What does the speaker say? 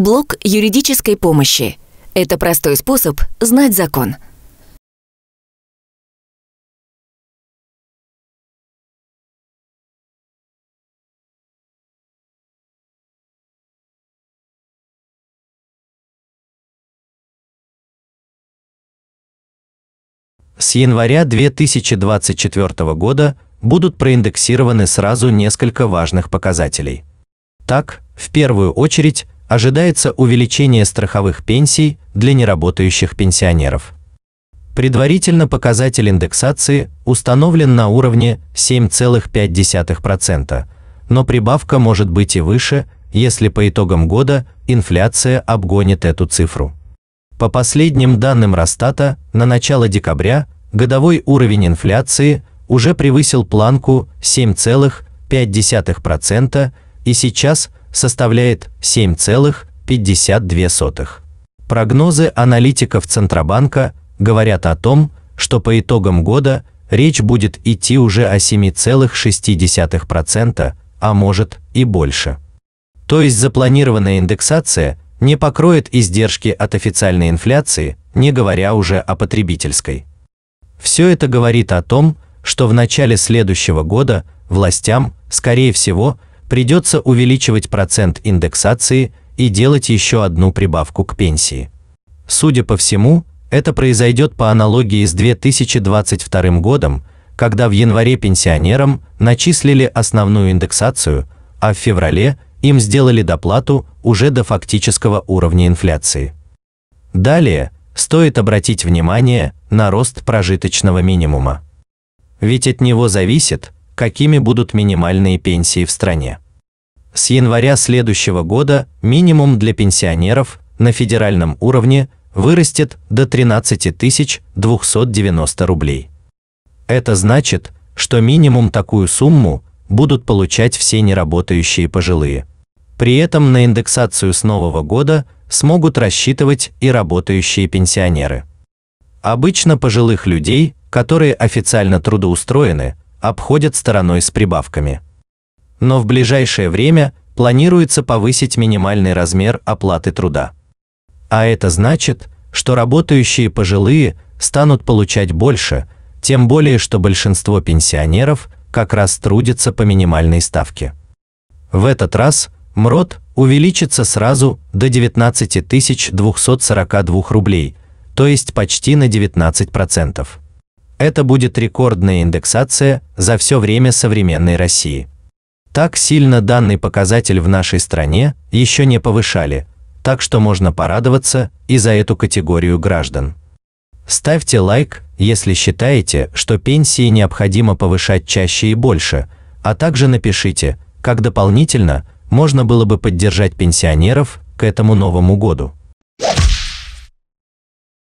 Блок юридической помощи. Это простой способ знать закон. С января 2024 года будут проиндексированы сразу несколько важных показателей. Так, в первую очередь, ожидается увеличение страховых пенсий для неработающих пенсионеров. Предварительно показатель индексации установлен на уровне 7,5%, но прибавка может быть и выше, если по итогам года инфляция обгонит эту цифру. По последним данным Росстата, на начало декабря годовой уровень инфляции уже превысил планку 7,5% и сейчас – составляет 7,52. Прогнозы аналитиков Центробанка говорят о том, что по итогам года речь будет идти уже о 7,6%, а может и больше. То есть запланированная индексация не покроет издержки от официальной инфляции, не говоря уже о потребительской. Все это говорит о том, что в начале следующего года властям, скорее всего, придется увеличивать процент индексации и делать еще одну прибавку к пенсии. Судя по всему, это произойдет по аналогии с 2022 годом, когда в январе пенсионерам начислили основную индексацию, а в феврале им сделали доплату уже до фактического уровня инфляции. Далее стоит обратить внимание на рост прожиточного минимума. Ведь от него зависит, какими будут минимальные пенсии в стране. С января следующего года минимум для пенсионеров на федеральном уровне вырастет до 13 290 рублей. Это значит, что минимум такую сумму будут получать все неработающие пожилые. При этом на индексацию с нового года смогут рассчитывать и работающие пенсионеры. Обычно пожилых людей, которые официально трудоустроены, обходят стороной с прибавками. Но в ближайшее время планируется повысить минимальный размер оплаты труда. А это значит, что работающие пожилые станут получать больше, тем более что большинство пенсионеров как раз трудятся по минимальной ставке. В этот раз МРОД увеличится сразу до 19 242 рублей, то есть почти на 19%. Это будет рекордная индексация за все время современной России. Так сильно данный показатель в нашей стране еще не повышали, так что можно порадоваться и за эту категорию граждан. Ставьте лайк, если считаете, что пенсии необходимо повышать чаще и больше, а также напишите, как дополнительно можно было бы поддержать пенсионеров к этому Новому году.